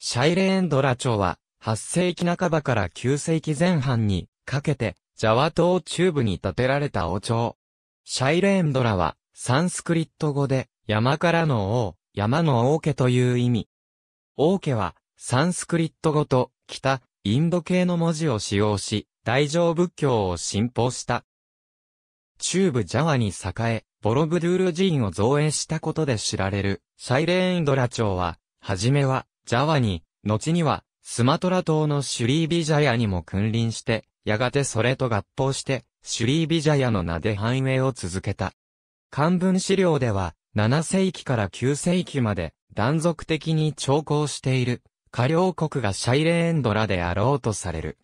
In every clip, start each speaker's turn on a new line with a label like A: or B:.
A: シャイレーンドラ朝は、8世紀半ばから9世紀前半にかけて、ジャワ島中部に建てられた王朝。シャイレーンドラは、サンスクリット語で、山からの王、山の王家という意味。王家は、サンスクリット語と、北、インド系の文字を使用し、大乗仏教を信奉した。中部ジャワに栄え、ボロブドゥール寺院を造営したことで知られる、シャイレーンドラ朝は、はじめは、ジャワに、後には、スマトラ島のシュリービジャヤにも君臨して、やがてそれと合併して、シュリービジャヤの名で繁栄を続けた。漢文資料では、7世紀から9世紀まで、断続的に調校している、下領国がシャイレーンドラであろうとされる。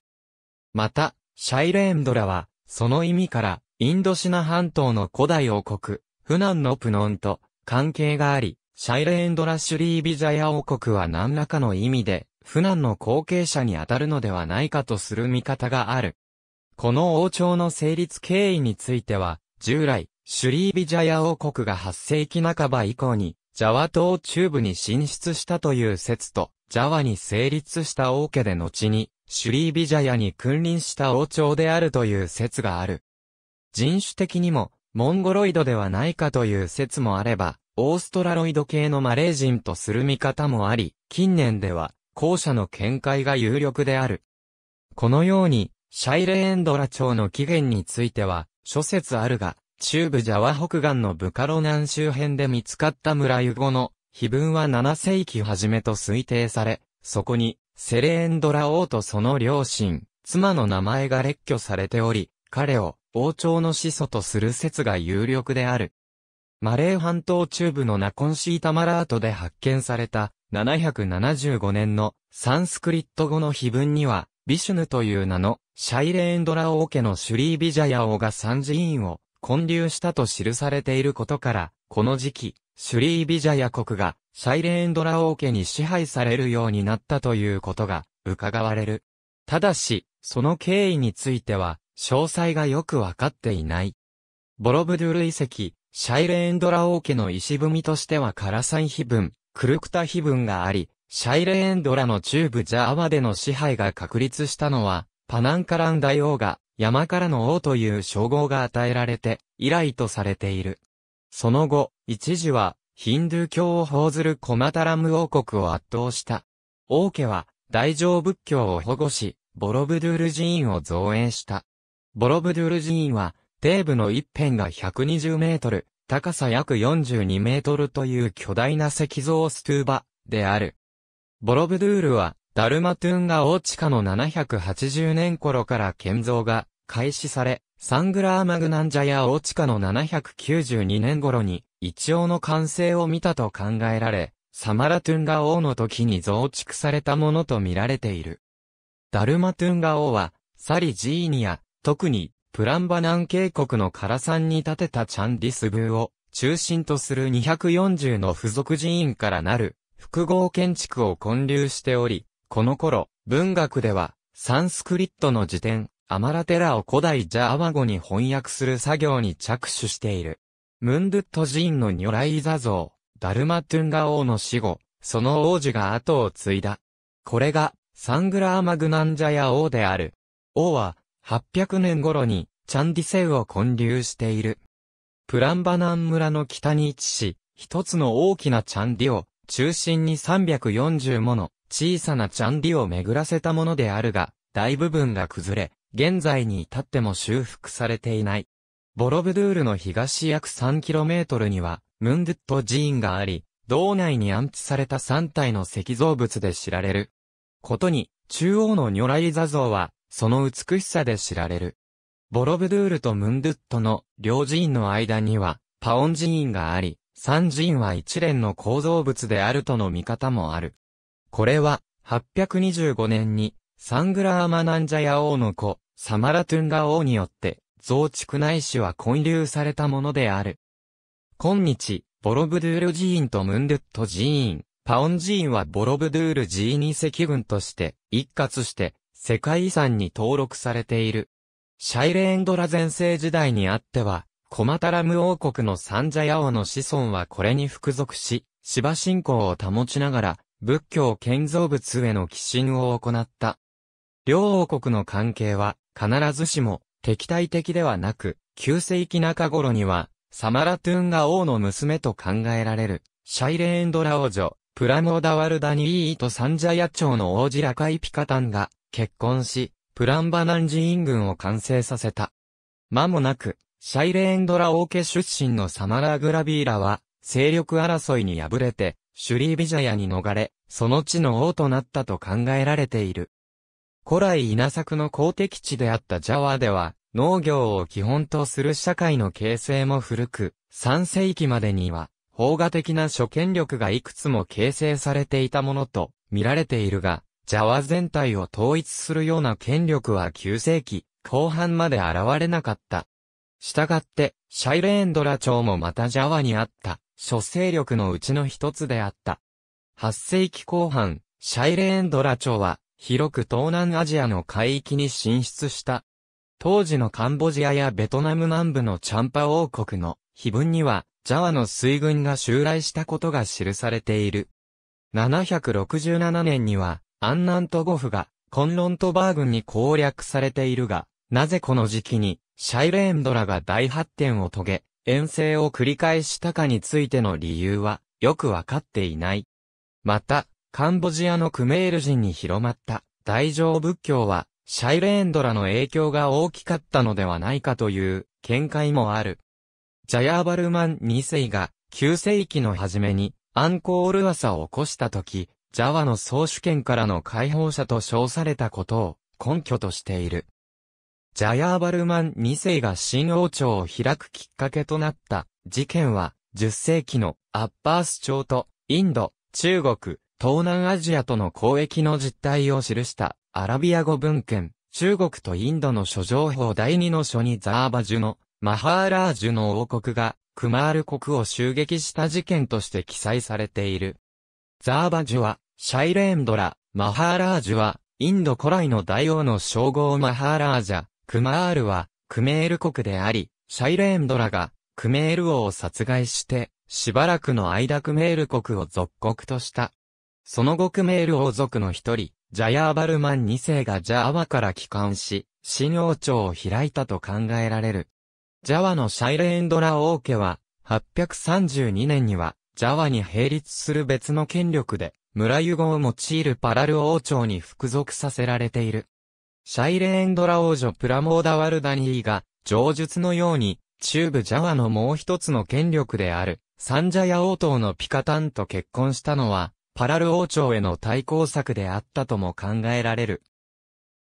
A: また、シャイレーンドラは、その意味から、インドシナ半島の古代王国、フナンのプノンと関係があり、シャイレーンドラ・シュリービジャヤ王国は何らかの意味で、フナンの後継者に当たるのではないかとする見方がある。この王朝の成立経緯については、従来、シュリービジャヤ王国が8世紀半ば以降に、ジャワ島中部に進出したという説と、ジャワに成立した王家で後に、シュリービジャヤに君臨した王朝であるという説がある。人種的にも、モンゴロイドではないかという説もあれば、オーストラロイド系のマレー人とする見方もあり、近年では、後者の見解が有力である。このように、シャイレエンドラ朝の起源については、諸説あるが、中部ジャワ北岸のブカロ南周辺で見つかった村ユゴの碑文は7世紀初めと推定され、そこに、セレエンドラ王とその両親、妻の名前が列挙されており、彼を王朝の始祖とする説が有力である。マレー半島中部のナコンシータマラートで発見された775年のサンスクリット語の碑文には、ビシュヌという名のシャイレーンドラ王家のシュリービジャヤ王が三寺院を建立したと記されていることから、この時期、シュリービジャヤ国がシャイレーンドラ王家に支配されるようになったということが伺われる。ただし、その経緯については、詳細がよくわかっていない。ボロブドゥル遺跡、シャイレーンドラ王家の石踏みとしてはカラサイ碑文、クルクタ碑文があり、シャイレーンドラの中部ジャーワでの支配が確立したのは、パナンカラン大王が、山からの王という称号が与えられて、以来とされている。その後、一時は、ヒンドゥー教を奉ずるコマタラム王国を圧倒した。王家は、大乗仏教を保護し、ボロブドゥール寺院を造営した。ボロブドゥール寺院は、底部の一辺が120メートル、高さ約42メートルという巨大な石像ストゥーバである。ボロブドゥールは、ダルマトゥンが王地下の780年頃から建造が開始され、サングラーマグナンジャや王地下の792年頃に一応の完成を見たと考えられ、サマラトゥンガ王の時に増築されたものと見られている。ダルマトゥンガ王は、サリジーニア、特にプランバナン渓谷のカラさんに建てたチャンディスブーを中心とする240の付属寺院からなる複合建築を建立しており、この頃、文学ではサンスクリットの辞典、アマラテラを古代ジャアワ語に翻訳する作業に着手している。ムンドゥット寺院の如来座像、ダルマトゥンガ王の死後、その王子が後を継いだ。これが、サングラーマグナンジャヤ王である。王は、800年頃にチャンディセウを混流している。プランバナン村の北に位置し、一つの大きなチャンディを中心に340もの小さなチャンディを巡らせたものであるが、大部分が崩れ、現在に至っても修復されていない。ボロブドゥールの東約 3km には、ムンドゥット寺院があり、道内に安置された3体の石像物で知られる。ことに、中央の如来座像は、その美しさで知られる。ボロブドゥールとムンドゥットの両寺院の間には、パオン寺院があり、三寺院は一連の構造物であるとの見方もある。これは、825年に、サングラーマナンジャヤ王の子、サマラトゥンガ王によって、増築内市は混流されたものである。今日、ボロブドゥール寺院とムンドゥット寺院、パオン寺院はボロブドゥール寺院遺跡群として、一括して、世界遺産に登録されている。シャイレエンドラ前世時代にあっては、コマタラム王国のサンジャヤ王の子孫はこれに服属し、シバ信仰を保ちながら、仏教建造物への寄進を行った。両王国の関係は、必ずしも、敵対的ではなく、旧世紀中頃には、サマラトゥーンが王の娘と考えられる、シャイレエンドラ王女、プラモダワルダニーイとサンジャヤ朝の王子ラカイピカタンが、結婚し、プランバナン寺院軍を完成させた。間もなく、シャイレーンドラ王家出身のサマラ・グラビーラは、勢力争いに敗れて、シュリービジャヤに逃れ、その地の王となったと考えられている。古来稲作の公的地であったジャワでは、農業を基本とする社会の形成も古く、3世紀までには、法画的な諸権力がいくつも形成されていたものと見られているが、ジャワ全体を統一するような権力は9世紀後半まで現れなかった。したがって、シャイレーンドラ朝もまたジャワにあった、諸勢力のうちの一つであった。8世紀後半、シャイレーンドラ朝は、広く東南アジアの海域に進出した。当時のカンボジアやベトナム南部のチャンパ王国の碑文には、ジャワの水軍が襲来したことが記されている。767年には、アンナントゴフが、コンロントバーグに攻略されているが、なぜこの時期に、シャイレーンドラが大発展を遂げ、遠征を繰り返したかについての理由は、よくわかっていない。また、カンボジアのクメール人に広まった、大乗仏教は、シャイレーンドラの影響が大きかったのではないかという、見解もある。ジャヤーバルマン2世が、9世紀の初めに、アンコール朝を起こした時、ジャワの総主権からの解放者と称されたことを根拠としている。ジャヤーバルマン2世が新王朝を開くきっかけとなった事件は、10世紀のアッバース朝とインド、中国、東南アジアとの交易の実態を記したアラビア語文献、中国とインドの諸情報第2の書にザーバジュのマハーラージュの王国がクマール国を襲撃した事件として記載されている。ザーバジュはシャイレーンドラ、マハーラージュは、インド古来の大王の称号マハーラージャ、クマールは、クメール国であり、シャイレーンドラが、クメール王を殺害して、しばらくの間クメール国を属国とした。その後クメール王族の一人、ジャヤーバルマン二世がジャワから帰還し、新王朝を開いたと考えられる。ジャワのシャイレーンドラ王家は、832年には、ジャワに並立する別の権力で、村湯語を用いるパラル王朝に服属させられている。シャイレーンドラ王女プラモーダワルダニーが、上述のように、中部ジャワのもう一つの権力である、サンジャヤ王党のピカタンと結婚したのは、パラル王朝への対抗策であったとも考えられる。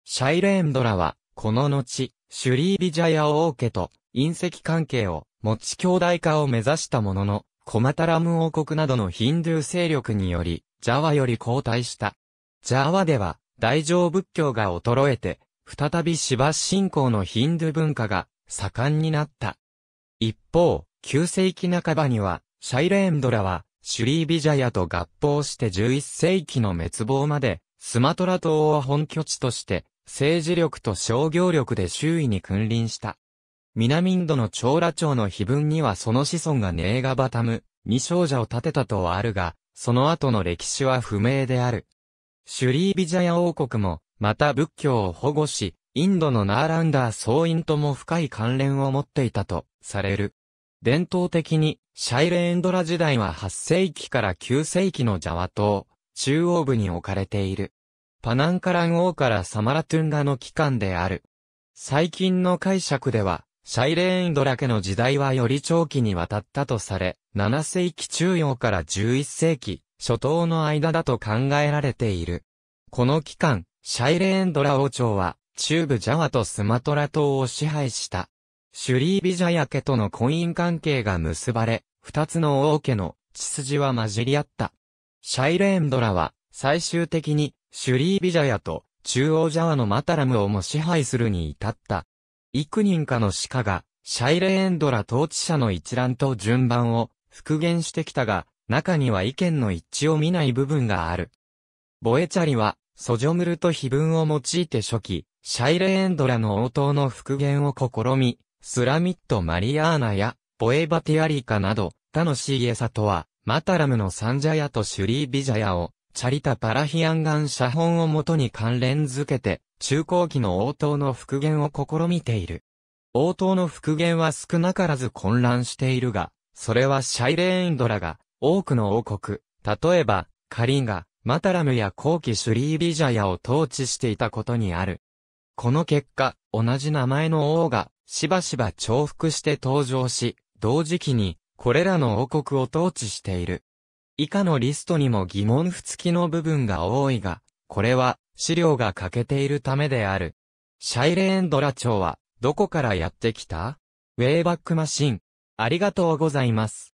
A: シャイレーンドラは、この後、シュリービジャヤ王家と、隕石関係を、持ち兄弟化を目指したものの、コマタラム王国などのヒンドゥー勢力により、ジャワより後退した。ジャワでは、大乗仏教が衰えて、再びシバ信仰のヒンドゥ文化が盛んになった。一方、9世紀半ばには、シャイレーンドラは、シュリービジャヤと合併して11世紀の滅亡まで、スマトラ島を本拠地として、政治力と商業力で周囲に君臨した。南インドの長羅町の碑文にはその子孫がネーガバタム、二少女を建てたとはあるが、その後の歴史は不明である。シュリービジャヤ王国も、また仏教を保護し、インドのナーランダー総員とも深い関連を持っていたとされる。伝統的に、シャイレンドラ時代は8世紀から9世紀のジャワ島、中央部に置かれている。パナンカラン王からサマラトゥンラの期間である。最近の解釈では、シャイレーンドラケの時代はより長期にわたったとされ、7世紀中央から11世紀、初頭の間だと考えられている。この期間、シャイレーンドラ王朝は、中部ジャワとスマトラ島を支配した。シュリービジャヤ家との婚姻関係が結ばれ、二つの王家の血筋は混じり合った。シャイレーンドラは、最終的に、シュリービジャヤと中央ジャワのマタラムをも支配するに至った。幾人かの鹿が、シャイレエンドラ統治者の一覧と順番を復元してきたが、中には意見の一致を見ない部分がある。ボエチャリは、ソジョムルと碑文を用いて初期、シャイレエンドラの応答の復元を試み、スラミット・マリアーナや、ボエバティアリカなど、他のシーエサとは、マタラムのサンジャヤとシュリービジャヤをチャリタ・パラヒアンガン写本をもとに関連づけて、中高期の応答の復元を試みている。応答の復元は少なからず混乱しているが、それはシャイレーンドラが、多くの王国、例えば、カリンガ、マタラムや後期シュリービジャヤを統治していたことにある。この結果、同じ名前の王が、しばしば重複して登場し、同時期に、これらの王国を統治している。以下のリストにも疑問符付きの部分が多いが、これは資料が欠けているためである。シャイレーンドラ長は、どこからやってきたウェイバックマシン。ありがとうございます。